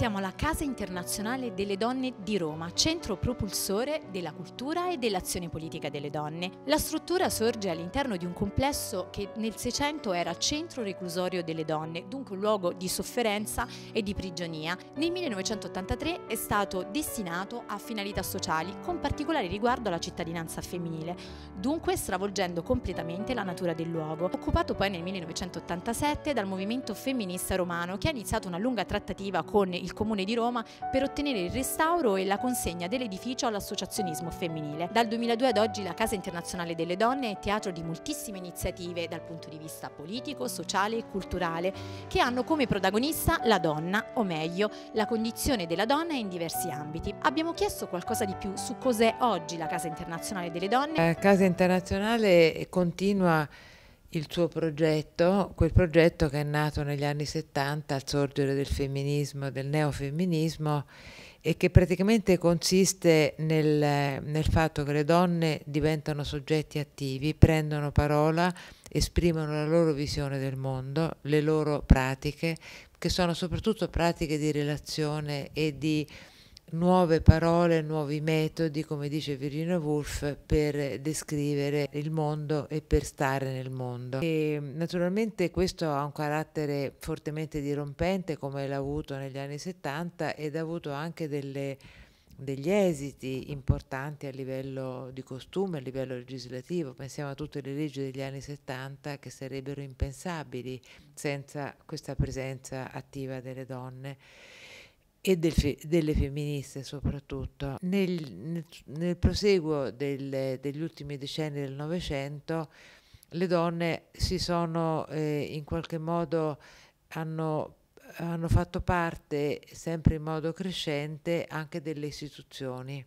Siamo alla Casa Internazionale delle Donne di Roma, centro propulsore della cultura e dell'azione politica delle donne. La struttura sorge all'interno di un complesso che nel Seicento era centro reclusorio delle donne, dunque un luogo di sofferenza e di prigionia. Nel 1983 è stato destinato a finalità sociali, con particolare riguardo alla cittadinanza femminile, dunque stravolgendo completamente la natura del luogo. Occupato poi nel 1987 dal movimento femminista romano, che ha iniziato una lunga trattativa con il il Comune di Roma per ottenere il restauro e la consegna dell'edificio all'associazionismo femminile. Dal 2002 ad oggi la Casa Internazionale delle Donne è teatro di moltissime iniziative dal punto di vista politico, sociale e culturale che hanno come protagonista la donna, o meglio, la condizione della donna in diversi ambiti. Abbiamo chiesto qualcosa di più su cos'è oggi la Casa Internazionale delle Donne. La Casa Internazionale continua il suo progetto, quel progetto che è nato negli anni 70 al sorgere del femminismo, del neofemminismo e che praticamente consiste nel, nel fatto che le donne diventano soggetti attivi, prendono parola, esprimono la loro visione del mondo, le loro pratiche, che sono soprattutto pratiche di relazione e di nuove parole, nuovi metodi, come dice Virginia Woolf, per descrivere il mondo e per stare nel mondo. E naturalmente questo ha un carattere fortemente dirompente come l'ha avuto negli anni 70 ed ha avuto anche delle, degli esiti importanti a livello di costume, a livello legislativo. Pensiamo a tutte le leggi degli anni 70 che sarebbero impensabili senza questa presenza attiva delle donne e del fe, delle femministe soprattutto. Nel, nel, nel proseguo del, degli ultimi decenni del Novecento le donne si sono eh, in qualche modo hanno, hanno fatto parte sempre in modo crescente anche delle istituzioni.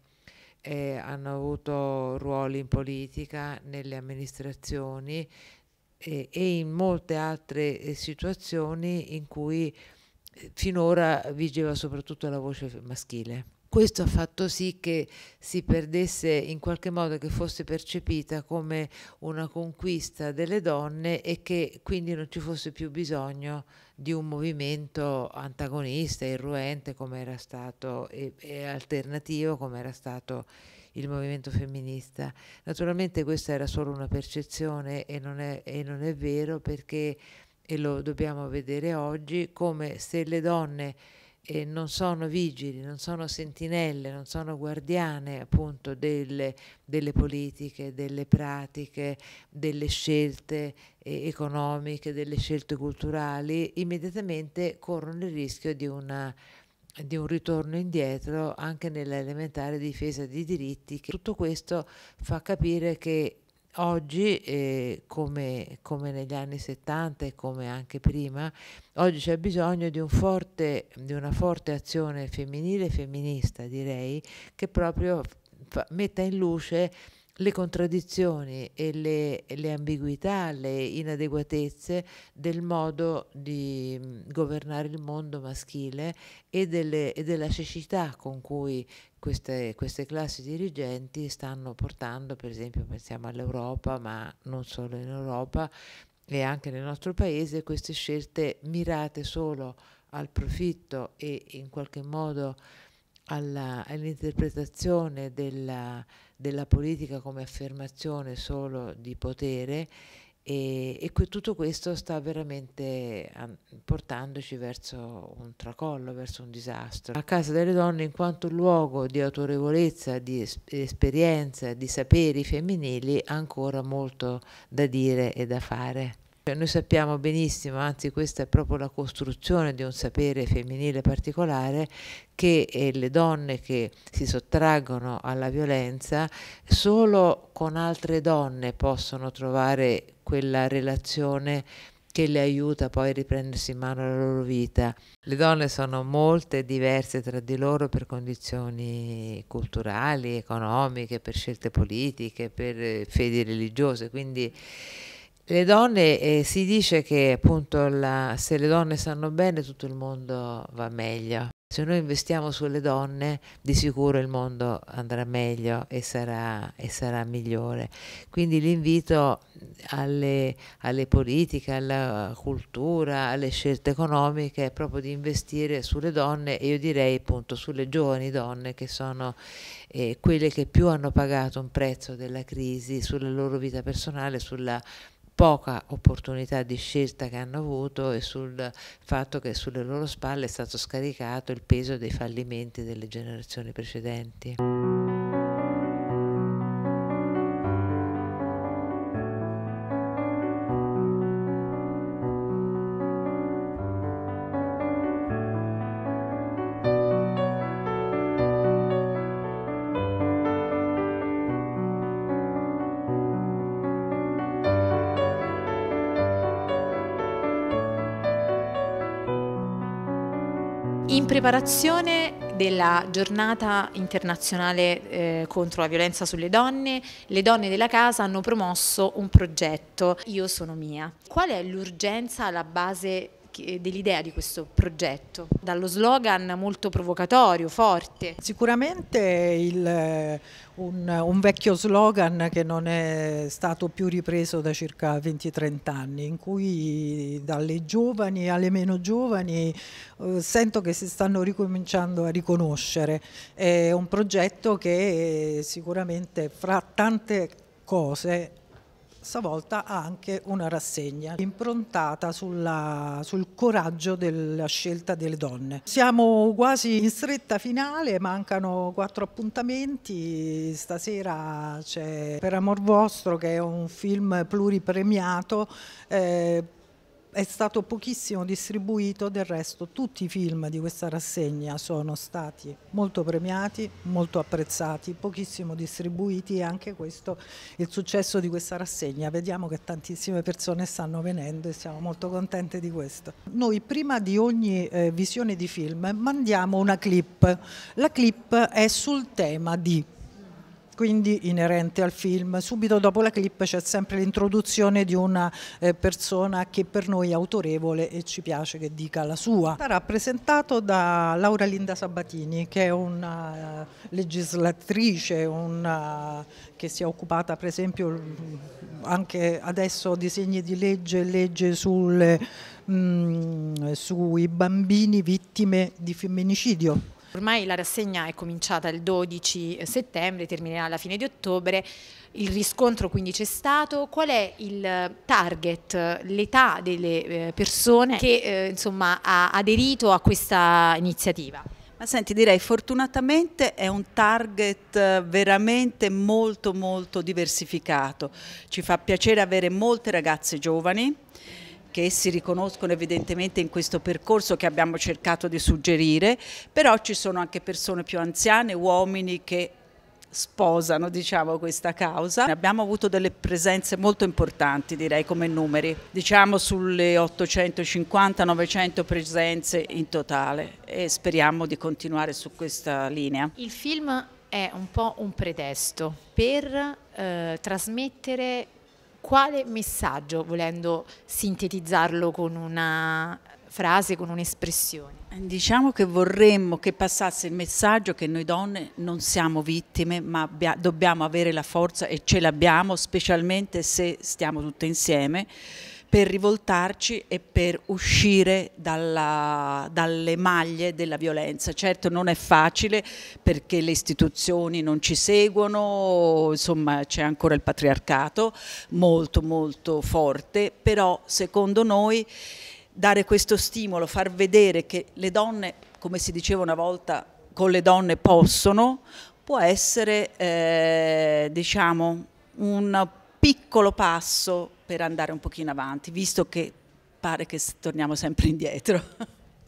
Eh, hanno avuto ruoli in politica, nelle amministrazioni eh, e in molte altre eh, situazioni in cui finora vigeva soprattutto la voce maschile. Questo ha fatto sì che si perdesse in qualche modo, che fosse percepita come una conquista delle donne e che quindi non ci fosse più bisogno di un movimento antagonista, irruente come era stato e, e alternativo come era stato il movimento femminista. Naturalmente questa era solo una percezione e non è, e non è vero perché e lo dobbiamo vedere oggi, come se le donne eh, non sono vigili, non sono sentinelle, non sono guardiane appunto delle, delle politiche, delle pratiche, delle scelte eh, economiche, delle scelte culturali, immediatamente corrono il rischio di una di un ritorno indietro anche nell'elementare difesa dei diritti. Tutto questo fa capire che Oggi, eh, come, come, negli anni 70 e come anche prima, oggi c'è bisogno di, un forte, di una forte azione femminile, e femminista direi, che proprio fa, metta in luce le contraddizioni e le, le, ambiguità, le inadeguatezze del modo di mm, governare il mondo maschile e, delle, e della cecità con cui queste, queste, classi dirigenti stanno portando, per esempio pensiamo all'Europa, ma non solo in Europa e anche nel nostro paese, queste scelte mirate solo al profitto e in qualche modo alla, all'interpretazione della della politica come affermazione solo di potere e, e que tutto questo sta veramente portandoci verso un tracollo, verso un disastro. La Casa delle Donne in quanto luogo di autorevolezza, di es esperienza, di saperi femminili ha ancora molto da dire e da fare. Cioè noi sappiamo benissimo, anzi questa è proprio la costruzione di un sapere femminile particolare, che eh, le donne che si sottraggono alla violenza solo con altre donne possono trovare quella relazione che le aiuta poi a riprendersi in mano la loro vita. Le donne sono molte diverse tra di loro per condizioni culturali, economiche, per scelte politiche, per eh, fedi religiose, quindi le donne, eh, si dice che appunto la, se le donne stanno bene tutto il mondo va meglio. Se noi investiamo sulle donne di sicuro il mondo andrà meglio e sarà, e sarà migliore. Quindi l'invito alle, alle politiche, alla cultura, alle scelte economiche è proprio di investire sulle donne e io direi appunto sulle giovani donne che sono eh, quelle che più hanno pagato un prezzo della crisi sulla loro vita personale, sulla poca opportunità di scelta che hanno avuto e sul fatto che sulle loro spalle è stato scaricato il peso dei fallimenti delle generazioni precedenti. In preparazione della giornata internazionale eh, contro la violenza sulle donne, le donne della casa hanno promosso un progetto, Io sono mia. Qual è l'urgenza alla base dell'idea di questo progetto, dallo slogan molto provocatorio, forte. Sicuramente il, un, un, vecchio slogan che non è stato più ripreso da circa 20-30 anni, in cui dalle giovani alle meno giovani eh, sento che si stanno ricominciando a riconoscere. È un progetto che sicuramente fra tante cose stavolta ha anche una rassegna improntata sulla, sul coraggio della scelta delle donne. Siamo quasi in stretta finale, mancano quattro appuntamenti, stasera c'è Per Amor Vostro che è un film pluripremiato eh, è stato pochissimo distribuito, del resto tutti i film di questa rassegna sono stati molto premiati, molto apprezzati, pochissimo distribuiti e anche questo è il successo di questa rassegna. Vediamo che tantissime persone stanno venendo e siamo molto contenti di questo. Noi prima di ogni eh, visione di film mandiamo una clip, la clip è sul tema di quindi inerente al film. Subito dopo la clip c'è sempre l'introduzione di una eh, persona che per noi è autorevole e ci piace che dica la sua. Sarà presentato da Laura Linda Sabatini che è una eh, legislatrice una, eh, che si è occupata per esempio anche adesso di disegni di legge, legge sulle, mh, mm, sui bambini vittime di femminicidio Ormai la rassegna è cominciata il 12 eh, settembre, terminerà alla fine di ottobre, il riscontro quindi c'è stato. Qual è il eh, target, l'età delle eh, persone che insomma, ha aderito a questa iniziativa? senti, direi fortunatamente è un target veramente molto molto diversificato. Ci fa piacere avere molte ragazze giovani che essi riconoscono evidentemente in questo percorso che abbiamo cercato di suggerire, però ci sono anche persone più anziane, uomini che sposano diciamo, questa causa. Abbiamo avuto delle presenze molto importanti direi come numeri, diciamo sulle 850-900 presenze in totale e speriamo di continuare su questa linea. Il film è un po' un pretesto per eh, trasmettere quale messaggio, volendo sintetizzarlo con una frase, con un'espressione? Diciamo che vorremmo che passasse il messaggio che noi donne non siamo vittime, ma dobbiamo avere la forza e ce l'abbiamo, specialmente se stiamo tutte insieme per rivoltarci e per uscire dalla, dalle maglie della violenza. Certo non è facile perché le istituzioni non ci seguono, insomma c'è ancora il patriarcato molto molto forte, però secondo noi dare questo stimolo, far vedere che le donne, come si diceva una volta, con le donne possono, può essere eh, diciamo un piccolo passo per andare un pochino avanti, visto che pare che torniamo sempre indietro.